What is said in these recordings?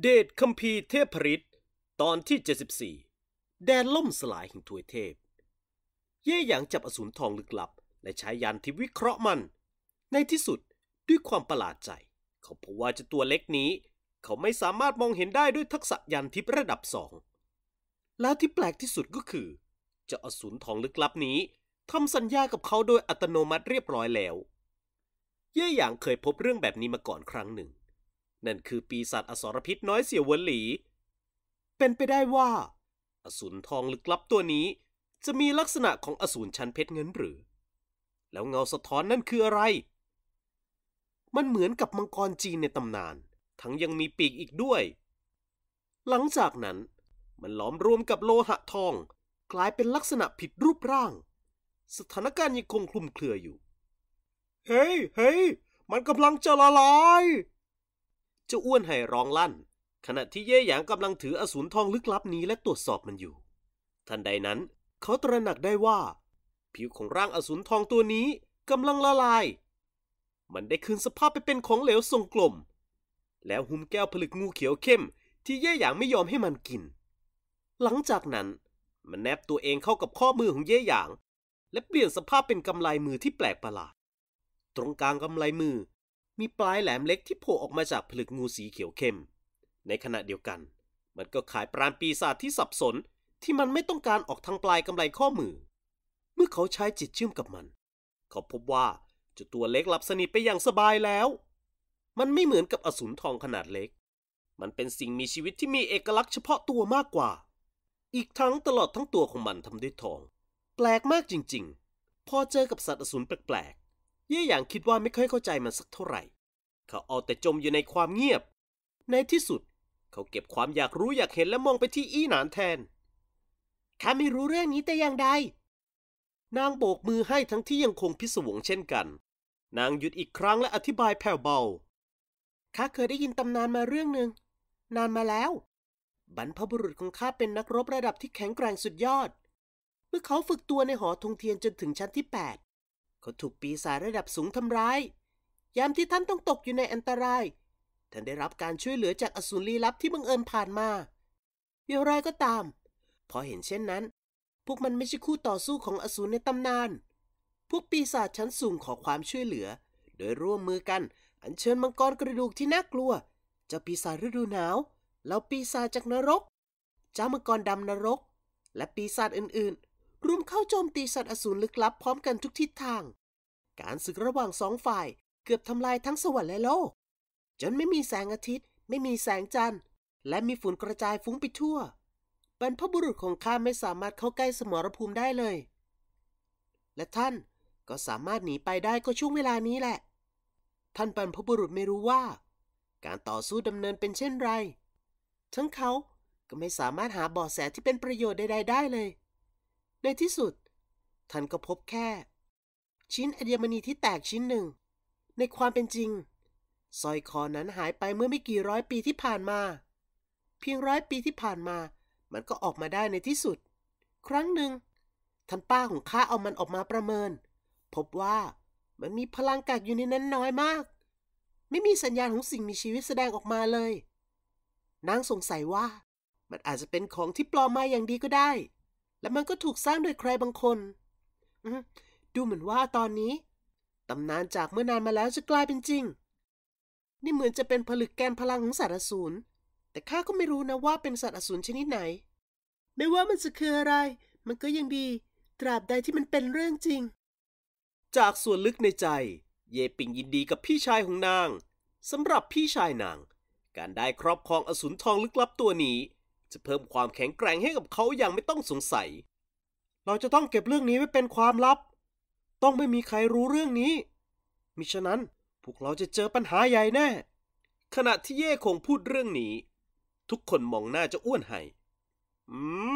เดชคัมภีร์เทพผลิตตอนที่ 74 แดนล่มสลายแห่งทวยเทพเย่หยางจับอสูรทองลึกลับ และใช้ยานที่วิเคราะห์มัน ในที่สุดด้วยความประหลาดใจ เขาพบว่าเจ้าตัวเล็กนี้ เขาไม่สามารถมองเห็นได้ด้วยทักษะยานทิพย์ระดับสองแล้วที่แปลกที่สุดก็คือเจ้าอสูรทองลึกลับนี้ทำสัญญากับเขาโดยอัตโนมัติเรียบร้อยแล้ว เย่หยางเคยพบเรื่องแบบนี้มาก่อนครั้งหนึ่งนั่นคือปีศาจอสรพิษน้อยเสียวหลี เป็นไปได้ว่า อสูรทองลึกลับตัวนี้ จะมีลักษณะของอสูรชั้นเพชรเงินหรือ แล้วเงาสะท้อนนั่นคืออะไร มันเหมือนกับมังกรจีนในตำนาน ทั้งยังมีปีกอีกด้วย หลังจากนั้น มันหลอมรวมกับโลหะทอง กลายเป็นลักษณะผิดรูปร่าง สถานการณ์ยังคงคลุมเครืออยู่ เฮ้ยเฮ้ยมันกำลังจะละลายจ้าอ้วนไห่ร้องลั่นขณะที่เย่หยางกำลังถืออสูรทองลึกลับนี้ และตรวจสอบมันอยู่ ทันใดนั้นเขาตระหนักได้ว่า ผิวของร่างอสูรทองตัวนี้กำลังละลาย มันได้คืนสภาพไปเป็นของเหลวทรงกลม แล้วหุ้มแก้วผลึกงูเขียวเข้ม ที่เย่หยางไม่ยอมให้มันกิน หลังจากนั้น มันแนบตัวเองเข้ากับข้อมือของเย่หยาง และเปลี่ยนสภาพเป็นกำไลมือที่แปลกประหลาด ตรงกลางกำไลมือมีปลายแหลมเล็กที่โผล่ออกมาจากผลึกงูสีเขียวเข้ม ในขณะเดียวกัน มันก็ขายปราณปีศาจที่สับสน ที่มันไม่ต้องการออกทางปลายกำไลข้อมือ เมื่อเขาใช้จิตเชื่อมกับมัน เขาพบว่าเจ้าตัวเล็กหลับสนิทไปอย่างสบายแล้ว มันไม่เหมือนกับอสูรทองขนาดเล็ก มันเป็นสิ่งมีชีวิตที่มีเอกลักษณ์เฉพาะตัวมากกว่า อีกทั้งตลอดทั้งตัวของมันทำด้วยทอง แปลกมากจริง ๆ พอเจอกับสัตว์อสูรแปลกเย่หยางคิดว่าไม่ค่อยเข้าใจมันสักเท่าไหร่ เขาเอาแต่จมอยู่ในความเงียบ ในที่สุด เขาเก็บความอยากรู้อยากเห็นและมองไปที่อี้หนานแทน ข้าไม่รู้เรื่องนี้แต่อย่างใด นางโบกมือให้ทั้งที่ยังคงพิศวงเช่นกัน นางหยุดอีกครั้งและอธิบายแผ่วเบา ข้าเคยได้ยินตำนานมาเรื่องหนึ่ง นานมาแล้ว บรรพบุรุษของข้าเป็นนักรบระดับที่แข็งแกร่งสุดยอด เมื่อเขาฝึกตัวในหอธงเทียนจนถึงชั้นที่แปดก็ถูกปีศาจระดับสูงทำร้าย ยามที่ท่านต้องตกอยู่ในอันตราย ท่านได้รับการช่วยเหลือจากอสูรลี้ลับที่บังเอิญผ่านมาอย่างไรก็ตาม พอเห็นเช่นนั้น พวกมันไม่ใช่คู่ต่อสู้ของอสูรในตำนาน พวกปีศาจชั้นสูงขอความช่วยเหลือ โดยร่วมมือกัน อัญเชิญมังกรกระดูกที่น่ากลัวเจ้าปีศาจฤดูหนาวเหล่าปีศาจจากนรก เจ้ามังกรดำนรก และปีศาจอื่นรุมเข้าโจมตีสัตว์อสูรลึกลับพร้อมกันทุกทิศทาง การศึกระหว่างสองฝ่ายเกือบทำลายทั้งสวรรค์และโลกจนไม่มีแสงอาทิตย์ ไม่มีแสงจันทร์ และมีฝุ่นกระจายฟุ้งไปทั่วบรรพบุรุษของข้าไม่สามารถเข้าใกล้สมรภูมิได้เลย และท่านก็สามารถหนีไปได้ก็ช่วงเวลานี้แหละ ท่านบรรพบุรุษไม่รู้ว่า การต่อสู้ดำเนินเป็นเช่นไรทั้งเขาก็ไม่สามารถหาเบาะแสที่เป็นประโยชน์ใดๆได้เลยในที่สุดท่านก็พบแค่ ชิ้นอเดียมณีที่แตกชิ้นหนึ่ง ในความเป็นจริงสร้อยคอนั้นหายไปเมื่อไม่กี่ร้อยปีที่ผ่านมา เพียงร้อยปีที่ผ่านมา มันก็ออกมาได้ในที่สุด ครั้งหนึ่งท่านป้าของข้าเอามันออกมาประเมิน พบว่ามันมีพลังกักอยู่ในนั้นน้อยมาก ไม่มีสัญญาณของสิ่งมีชีวิตแสดงออกมาเลยนางสงสัยว่า มันอาจจะเป็นของที่ปลอมมาอย่างดีก็ได้และมันก็ถูกสร้างโดยใครบางคน ดูเหมือนว่าตอนนี้ตำนานจากเมื่อนานมาแล้วจะกลายเป็นจริง นี่เหมือนจะเป็นผลึกแกนพลังของสัตว์อสูรแต่ข้าก็ไม่รู้นะว่าเป็นสัตว์อสูรชนิดไหน ไม่ว่ามันจะคืออะไร มันก็ยังดี ตราบใดที่มันเป็นเรื่องจริง จากส่วนลึกในใจ เยปิงยินดีกับพี่ชายของนางสำหรับพี่ชายนางการได้ครอบครองอสูรทองลึกลับตัวนี้จะเพิ่มความแข็งแกร่งให้กับเขาอย่างไม่ต้องสงสัย เราจะต้องเก็บเรื่องนี้ไว้เป็นความลับ ต้องไม่มีใครรู้เรื่องนี้ มิฉะนั้นพวกเราจะเจอปัญหาใหญ่แน่ ขณะที่เย่คงพูดเรื่องนี้ ทุกคนมองหน้าจะอ้วนไห้ อืม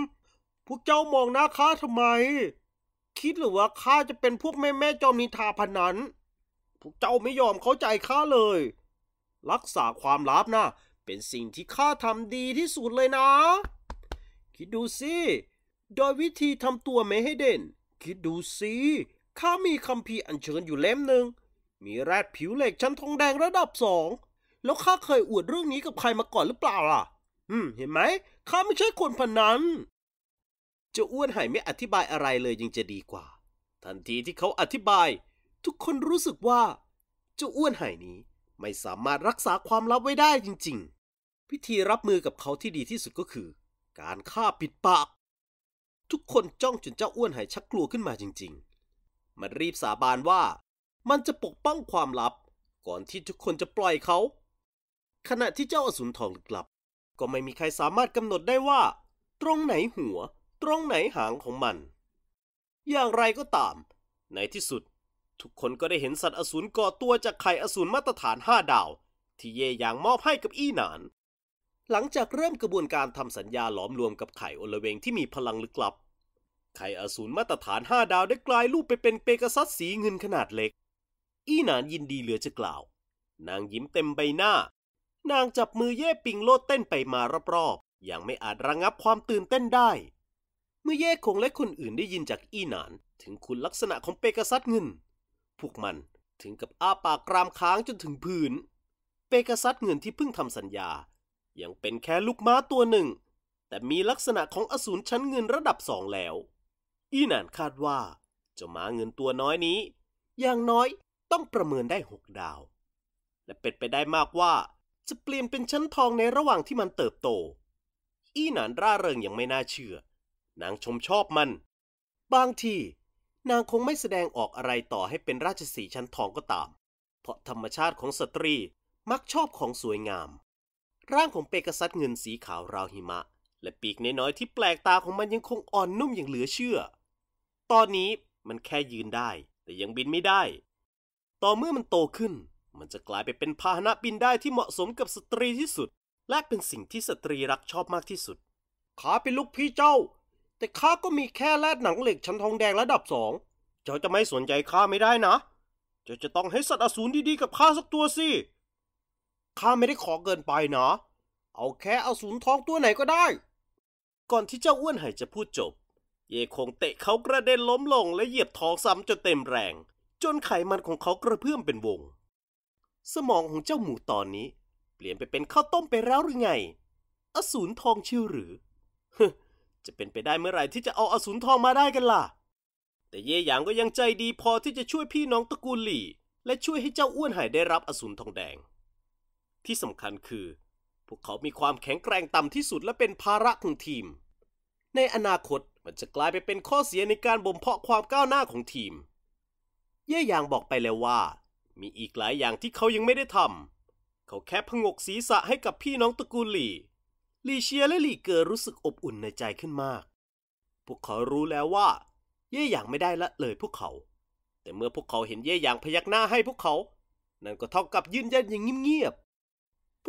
พวกเจ้ามองหน้าข้าทำไม คิดหรือว่าข้าจะเป็นพวกแม่แม่จอมนิทาพันนั้นพวกเจ้าไม่ยอมเข้าใจข้าเลย รักษาความลับนะเป็นสิ่งที่ข้าทำดีที่สุดเลยนะ คิดดูสิโดยวิธีทำตัวไม่ให้เด่น คิดดูสิข้ามีคำพีอัญเชิญอยู่เล่มหนึ่งมีแรดผิวเหล็กชั้นทองแดงระดับสอง แล้วข้าเคยอวดเรื่องนี้กับใครมาก่อนหรือเปล่าล่ะ อืม เห็นไหมข้าไม่ใช่คนพนนันจะอ้วนหายไม่อธิบายอะไรเลยยังจะดีกว่า ทันทีที่เขาอธิบาย ทุกคนรู้สึกว่าเจ้าอ้วนหายนี้ ไม่สามารถรักษาความลับไว้ได้จริง ๆพิธีรับมือกับเขาที่ดีที่สุดก็คือ การฆ่าปิดปาก ทุกคนจ้องจนเจ้าอ้วนหายชักกลัวขึ้นมาจริง ๆ มันรีบสาบานว่า มันจะปกป้องความลับ ก่อนที่ทุกคนจะปล่อยเขา ขณะที่เจ้าอสูรทองลึกลับ ก็ไม่มีใครสามารถกำหนดได้ว่า ตรงไหนหัวตรงไหนหางของมัน อย่างไรก็ตาม ในที่สุด ทุกคนก็ได้เห็นสัตว์อสูรก่อตัวจากไข่อสูรมาตรฐานห้าดาวที่เย่ยางมอบให้กับอีหนานหลังจากเริ่มกระบวนการทำสัญญาหลอมรวมกับไข่อลเวงที่มีพลังลึกลับ ไข่อสูรมาตรฐาน5ดาวได้กลายรูปไปเป็นเปกซัสสีเงินขนาดเล็ก อีหนานยินดีเหลือจะกล่าว นางยิ้มเต็มใบหน้า นางจับมือเย่ปิงโลดเต้นไปมารอบๆอย่างไม่อาจระงงับความตื่นเต้นได้ เมื่อเย่คงและคนอื่นได้ยินจากอีหนานถึงคุณลักษณะของเปกซัสเงิน พวกมันถึงกับอ้าปากกรามค้างจนถึงพื้นเปกซัสเงินที่เพิ่งทำสัญญายังเป็นแค่ลูกม้าตัวหนึ่ง แต่มีลักษณะของอสูรชั้นเงินระดับสองแล้ว อีนานคาดว่าเจ้าม้าเงินตัวน้อยนี้ อย่างน้อยต้องประเมินได้หกดาว และเป็นไปได้มากว่า จะเปลี่ยนเป็นชั้นทองในระหว่างที่มันเติบโต อีนานร่าเริงอย่างไม่น่าเชื่อ นางชมชอบมัน บางที นางคงไม่แสดงออกอะไรต่อให้เป็นราชสีชั้นทองก็ตาม เพราะธรรมชาติของสตรีมักชอบของสวยงามร่างของเปกัสัสเงินสีขาวราวหิมะ และปีกน้อยๆที่แปลกตาของมันยังคงอ่อนนุ่มอย่างเหลือเชื่อ ตอนนี้มันแค่ยืนได้ แต่ยังบินไม่ได้ ต่อเมื่อมันโตขึ้น มันจะกลายไปเป็น พาหนะบินได้ที่เหมาะสมกับสตรีที่สุด และเป็นสิ่งที่สตรีรักชอบมากที่สุด ข้าเป็นลูกพี่เจ้า แต่ข้าก็มีแค่แลดหนังเหล็กชั้นทองแดงระดับสอง เจ้าจะไม่สนใจข้าไม่ได้นะเจ้าจะต้องให้สัตว์อสูรดีๆกับข้าสักตัวสิข้าไม่ได้ขอเกินไปนะเอาแค่เอาสูนทองตัวไหนก็ได้ ก่อนที่เจ้าอ้วนไหจะพูดจบ เยคงเตะเขากระเด็นล้มลงและเหยียบท้องซ้ำจนเต็มแรง จนไขมันของเขากระเพื่อมเป็นวง สมองของเจ้าหมูตอนนี้ เปลี่ยนไปเป็นข้าวต้มไปแล้วหรือไง อสูรทองชื่อหรือ จะเป็นไปได้เมื่อไหร่ที่จะเอาอสูรทองมาได้กันล่ะ แต่เย่หยางก็ยังใจดีพอที่จะช่วยพี่น้องตระกูลหลี่ และช่วยให้เจ้าอ้วนหายได้รับอสูรทองแดงที่สำคัญคือพวกเขามีความแข็งแกร่งต่ำที่สุดและเป็นภาระของทีม ในอนาคตมันจะกลายไปเป็นข้อเสียในการบ่มเพาะความก้าวหน้าของทีม เย่ยางบอกไปแล้วว่า มีอีกหลายอย่างที่เขายังไม่ได้ทำเขาแค่พงกศีรษะให้กับพี่น้องตระกูลหลี่ลีเชียและหลีเกอร์รู้สึกอบอุ่นในใจขึ้นมาก พวกเขารู้แล้วว่า เย่หยางไม่ได้ละเลยพวกเขา แต่เมื่อพวกเขาเห็นเย่หยางพยักหน้าให้พวกเขานั่นก็เท่ากับยืนยันอย่างเงียบ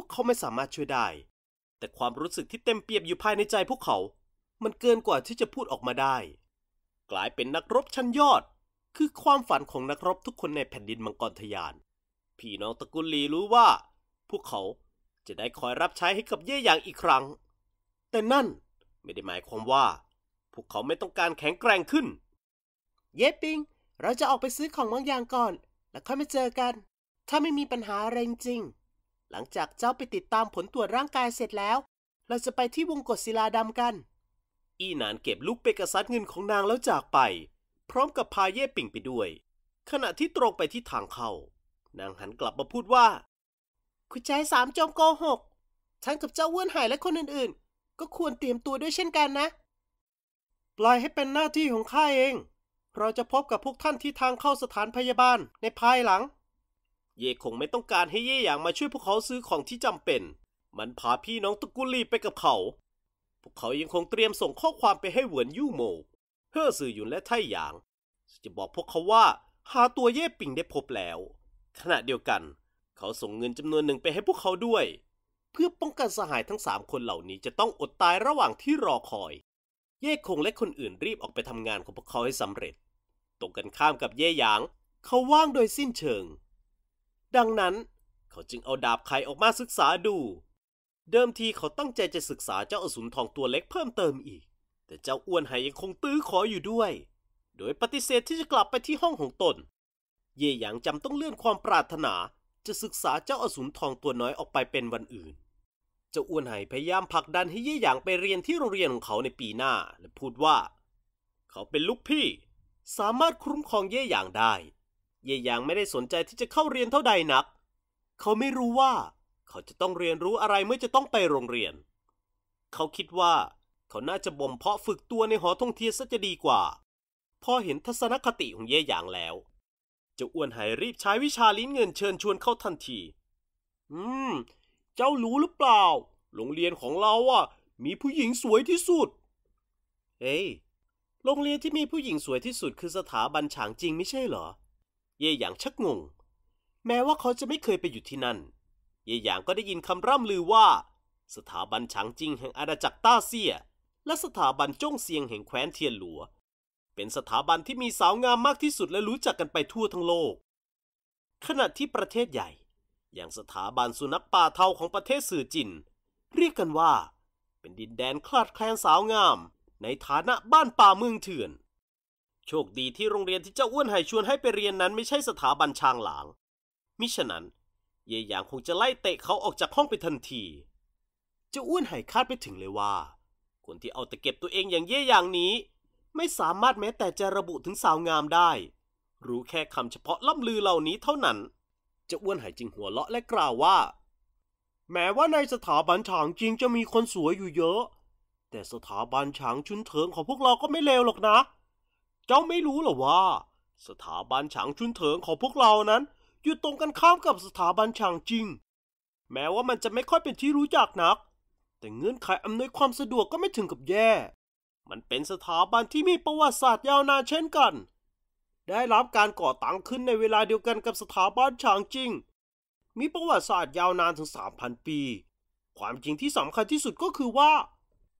พวกเขาไม่สามารถช่วยได้ แต่ความรู้สึกที่เต็มเปี่ยมอยู่ภายในใจพวกเขา มันเกินกว่าที่จะพูดออกมาได้ กลายเป็นนักรบชั้นยอด คือความฝันของนักรบทุกคนในแผ่นดินมังกรทยาน พี่น้องตระกูลลีรู้ว่า พวกเขาจะได้คอยรับใช้ให้กับเย่หยางอีกครั้ง แต่นั่นไม่ได้หมายความว่าพวกเขาไม่ต้องการแข็งแกร่งขึ้น เย่ปิง เราจะออกไปซื้อของบางอย่างก่อน แล้วค่อยมาเจอกัน ถ้าไม่มีปัญหาอะไรจริงหลังจากเจ้าไปติดตามผลตรวจร่างกายเสร็จแล้ว เราจะไปที่วงกฏศิลาดำกัน อีหนานเก็บลูกเปกซั์เงินของนางแล้วจากไป พร้อมกับพาเย่ปิ่งไปด้วย ขณะที่ตรงไปที่ทางเข้านางหันกลับมาพูดว่า คุณชายสามจอมโกหกฉันกับเจ้าเวินหายและคนอื่นๆ ก็ควรเตรียมตัวด้วยเช่นกันนะ ปล่อยให้เป็นหน้าที่ของข้าเอง เราจะพบกับพวกท่านที่ทางเข้าสถานพยาบาลในภายหลังเย่คงไม่ต้องการให้เย่หยางมาช่วยพวกเขาซื้อของที่จำเป็น มันพาพี่น้องตะกุลีไปกับเขา พวกเขายังคงเตรียมส่งข้อความไปให้เหวินยู่โมเฮ่อสื่อหยุนและไทหยาง จะบอกพวกเขาว่า หาตัวเย่ปิงได้พบแล้ว ขณะเดียวกัน เขาส่งเงินจำนวนหนึ่งไปให้พวกเขาด้วย เพื่อป้องกันสหายทั้งสามคนเหล่านี้จะต้องอดตายระหว่างที่รอคอย เย่คงและคนอื่นรีบออกไปทำงานของพวกเขาให้สำเร็จ ตรงกันข้ามกับเย่หยาง เขาว่างโดยสิ้นเชิงดังนั้นเขาจึงเอาดาบไขออกมาศึกษาดู เดิมทีเขาตั้งใจจะศึกษาเจ้าอสูรทองตัวเล็กเพิ่มเติมอีก แต่เจ้าอ้วนไหยังคงตื้อขออยู่ด้วย โดยปฏิเสธที่จะกลับไปที่ห้องของตน เย่หยางจำต้องเลื่อนความปรารถนาจะศึกษาเจ้าอสูรทองตัวน้อยออกไปเป็นวันอื่น เจ้าอ้วนไหพยายามผลักดันให้เย่หยางไปเรียนที่โรงเรียนของเขาในปีหน้าและพูดว่า เขาเป็นลูกพี่สามารถคุ้มครองเย่หยางได้เย่หยางไม่ได้สนใจที่จะเข้าเรียนเท่าใดนัก เขาไม่รู้ว่า เขาจะต้องเรียนรู้อะไร เมื่อจะต้องไปโรงเรียน เขาคิดว่า เขาน่าจะบ่มเพาะฝึกตัวในหอทองเทียซะจะดีกว่า พอเห็นทัศนคติของเย่หยางแล้ว จะอ้วนหายรีบใช้วิชาลิ้นเงินเชิญชวนเข้าทันที อืม เจ้ารู้หรือเปล่า โรงเรียนของเราอ่ะมีผู้หญิงสวยที่สุด เอ้ย โรงเรียนที่มีผู้หญิงสวยที่สุด คือสถาบันฉางจริง ไม่ใช่เหรอเย่หยางชักงง แม้ว่าเขาจะไม่เคยไปอยู่ที่นั่น เย่หยางก็ได้ยินคำร่ำลือว่า สถาบันฉางจิงแห่งอาณาจักรต้าเซียและสถาบันจงเซียงแห่งแคว้นเทียนหลัว เป็นสถาบันที่มีสาวงามมากที่สุดและรู้จักกันไปทั่วทั้งโลก ขณะที่ประเทศใหญ่ อย่างสถาบันสุนัขป่าเทาของประเทศสื่อจินเรียกกันว่า เป็นดินแดนคลาดแคลนสาวงาม ในฐานะบ้านป่าเมืองเถื่อนโชคดีที่โรงเรียนที่เจ้าอ้วนไห่ชวนให้ไปเรียนนั้น ไม่ใช่สถาบันชางหลางมิฉะนั้นเย่หยางคงจะไล่เตะเขาออกจากห้องไปทันที เจ้าอ้วนไห่คาดไปถึงเลยว่า คนที่เอาแต่เก็บตัวเองอย่างเย่หยางนี้ ไม่สามารถแม้แต่จะระบุถึงสาวงามได้ รู้แค่คำเฉพาะล่ำลือเหล่านี้เท่านั้น เจ้าอ้วนไห่จึงหัวเราะและกล่าวว่า แม้ว่าในสถาบันฉางจริงจะมีคนสวยอยู่เยอะ แต่สถาบันฉางชุนเถิงของพวกเราก็ไม่เลวหรอกนะเเจ้าไม่รู้หรอว่าสถาบันฉางชุนเถิงของพวกเรานั้นอยู่ตรงกันข้ามกับสถาบันฉางจริง แม้ว่ามันจะไม่ค่อยเป็นที่รู้จักนัก แต่เงื่อนไขอำนวยความสะดวกก็ไม่ถึงกับแย่ มันเป็นสถาบันที่มีประวัติศาสตร์ยาวนานเช่นกัน ได้รับการก่อตั้งขึ้นในเวลาเดียวกันกับสถาบันฉางจริง มีประวัติศาสตร์ยาวนานถึง3,000ปี ความจริงที่สำคัญที่สุดก็คือว่า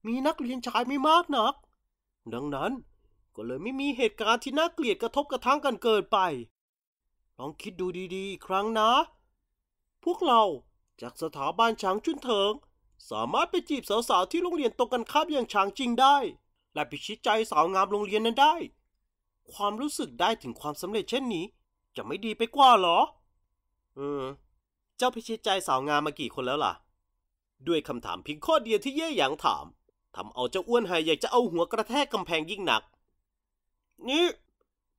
มีนักเรียนชายไม่มากนัก ดังนั้นก็เลยไม่มีเหตุการณ์ที่น่าเกลียด กระทบกระทั่งกันเกิดไป ลองคิดดูดีๆ อีกครั้งนะ พวกเราจากสถาบันช้างชุนเถิง สามารถไปจีบสาวๆที่โรงเรียนตรงกันข้ามอย่างช้างจริงได้ และพิชิตใจสาวงามโรงเรียนนั้นได้ ความรู้สึกได้ถึงความสำเร็จเช่นนี้ จะไม่ดีไปกว่าหรอ เออ เจ้าพิชิตใจสาวงามมากี่คนแล้วล่ะ ด้วยคำถามเพียงข้อเดียวที่เย่หยางถามทำเอาเจ้าอ้วนหายอยากจะเอาหัวกระแทกกำแพงยิ่งหนักนี่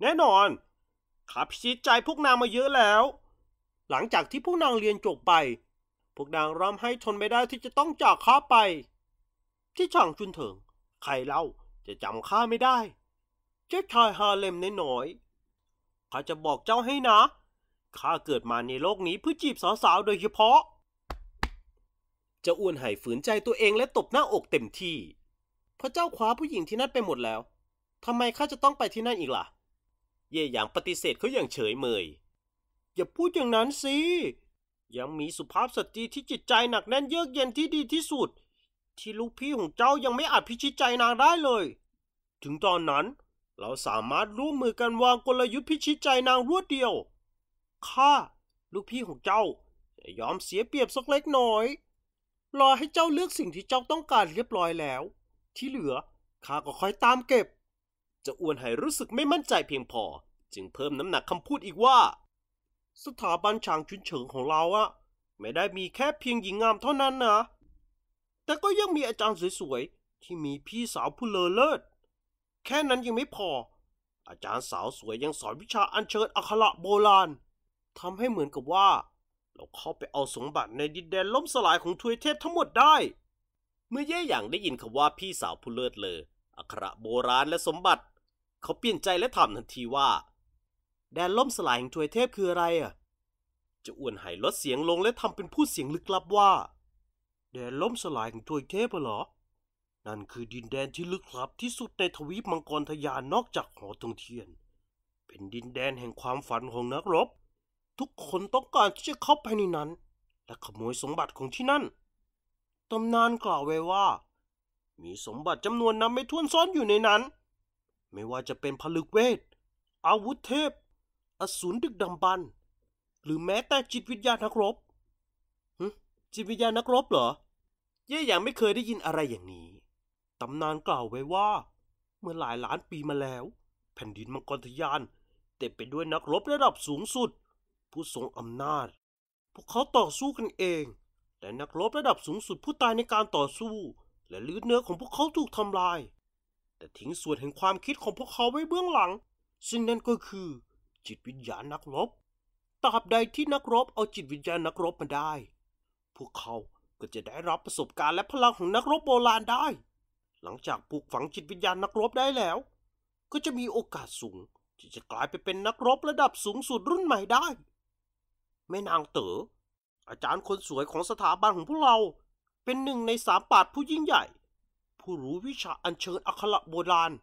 แน่นอนข้าพิชิตใจพวกนางมาเยอะแล้ว หลังจากที่พวกนางเรียนจบไป พวกนางร่ำให้ทนไม่ได้ที่จะต้องจากข้าไป ที่ช่างจุนเถิงใครเล่าจะจำข้าไม่ได้ เจ้าชายฮาเลมน้อยข้าจะบอกเจ้าให้นะข้าเกิดมาในโลกนี้เพื่อจีบสาวๆโดยเฉพาะ จะอ้วนหายฝืนใจตัวเองและตบหน้าอกเต็มที่พระเจ้าคว้าผู้หญิงที่นั่นไปหมดแล้วทำไมข้าจะต้องไปที่นั่นอีกล่ะ เย่หยางปฏิเสธเขาอย่างเฉยเมย อย่าพูดอย่างนั้นสิ ยังมีสุภาพสตรีที่จิตใจหนักแน่นเยือกเย็นที่ดีที่สุด ที่ลูกพี่ของเจ้ายังไม่อาจพิชิตใจนางได้เลย ถึงตอนนั้นเราสามารถร่วมมือกันวางกลยุทธ์พิชิตใจนางรวดเดียว ข้าลูกพี่ของเจ้าจะยอมเสียเปรียบสักเล็กน้อย รอให้เจ้าเลือกสิ่งที่เจ้าต้องการเรียบร้อยแล้ว ที่เหลือข้าก็ค่อยตามเก็บจะอ้วนหายรู้สึกไม่มั่นใจเพียงพอ จึงเพิ่มน้ำหนักคำพูดอีกว่า สถาบันช่าง ชุนเฉิงของเราอะไม่ได้มีแค่เพียงหญิงงามเท่านั้นนะ แต่ก็ยังมีอาจารย์สวย ๆ ที่มีพี่สาว ผู้เลอเลิศ แค่นั้นยังไม่พอ อาจารย์สาวสวย ยังสอนวิชาอันเชิญอัคระโบราณทำให้เหมือนกับว่า เราเข้าไปเอาสมบัติในดินแดนล่มสลายของทวยเทพทั้งหมดได้ เมื่อเย่หยางได้ยินคำว่าพี่สาวผู้เลิศเลออัคระโบราณและสมบัติเขาเปลี่ยนใจและถามทันทีว่า แดน ล่ม สลายแห่งถวยเทพคืออะไรอ่ะจะอ้วนหายลดเสียงลงและทำเป็นพูดเสียงลึกลับว่า แดนล่มสลายแห่งถวยเทพเหรอ นั่นคือดินแดนที่ลึกลับที่สุดในทวีปมังกรทยานนอกจากหอทงเทียน เป็นดินแดนแห่งความฝันของนักรบ ทุกคนต้องการที่จะเข้าไปในนั้น และขโมยสมบัติของที่นั่น ตำนานกล่าวไว้ว่า มีสมบัติจำนวนนับไม่ถ้วนซ่อนอยู่ในนั้นไม่ว่าจะเป็นผลึกเวท อาวุธเทพ อสูรดึกดำบรรหรือแม้แต่จิตวิทยานักรบจิตวิทยานักรบเหรอเย่ยังไม่เคยได้ยินอะไรอย่างนี้ ตำนานกล่าวไว้ว่า เมื่อหลายล้านปีมาแล้ว แผ่นดินมังกรทยาน เต็มไปด้วยนักรบระดับสูงสุด ผู้ทรงอำนาจ พวกเขาต่อสู้กันเอง แต่นักรบระดับสูงสุด ผู้ตายในการต่อสู้ และลือเนื้อของพวกเขาถูกทำลายแต่ทิ้งส่วนแห่งความคิดของพวกเขาไว้เบื้องหลังซึ่งนั่นก็คือ จิตวิญญาณนักรบตราบใดที่นักรบเอาจิตวิญญาณนักรบมาได้ พวกเขาก็จะได้รับประสบการณ์และพลังของนักรบโบราณได้ หลังจากปลูกฝังจิตวิญญาณนักรบได้แล้ว ก็จะมีโอกาสสูง ที่จะกลายไปเป็นนักรบระดับสูงสุดรุ่นใหม่ได้แม่นางเต๋ออาจารย์คนสวยของสถาบันของพวกเราเป็นหนึ่งในสามปาดผู้ยิ่งใหญ่ผู้รู้วิชาอัญเชิญอัคระโบราณ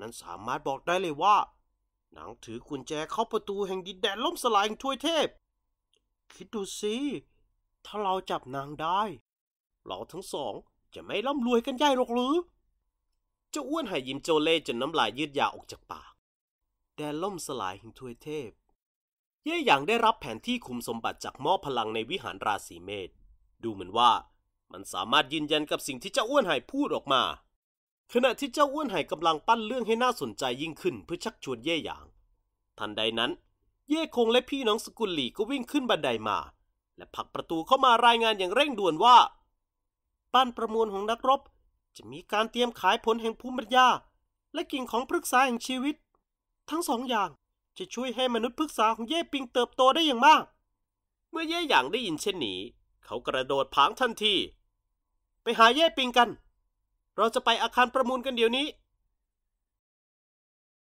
นั้นสามารถบอกได้เลยว่านางถือกุญแจเข้าประตูแห่งดินแดนล่มสลายแห่งทวยเทพ คิดดูสิถ้าเราจับนางได้ เราทั้งสองจะไม่ร่ำรวยกันใหญ่หรอกหรือเจ้าอ้วนหายยิ้มโจเล่จนน้ำลายยืดยาวออกจากปาก แดนล่มสลายแห่งทวยเทพเย่หยางได้รับแผนที่คุมสมบัติจากหม้อพลังในวิหารราศีเมษดูเหมือนว่ามันสามารถยืนยันกับสิ่งที่เจ้าอ้วนหายพูดออกมา ขณะที่เจ้าอ้วนหายกำลังปั้นเรื่องให้น่าสนใจยิ่งขึ้นเพื่อชักชวนเย่หยาง ทันใดนั้น เย่คงและพี่น้องสกุลหลีก็วิ่งขึ้นบันไดามา และผลักประตูเข้ามารายงานอย่างเร่งด่วนว่าั้นประมวลของนักรบ จะมีการเตรียมขายผลแห่งภูมิปัญญาและกิ่งของพฤกษาแห่งชีวิต ทั้งสองอย่างจะช่วยให้มนุษย์พฤกษาของเย่ปิงเติบโตได้อย่างมาก เมื่อเย่หยางได้ยินเช่นนี้ เขากระโดดผางทันทีไปหาเย่ปิงกัน เราจะไปอาคารประมูลกันเดี๋ยวนี้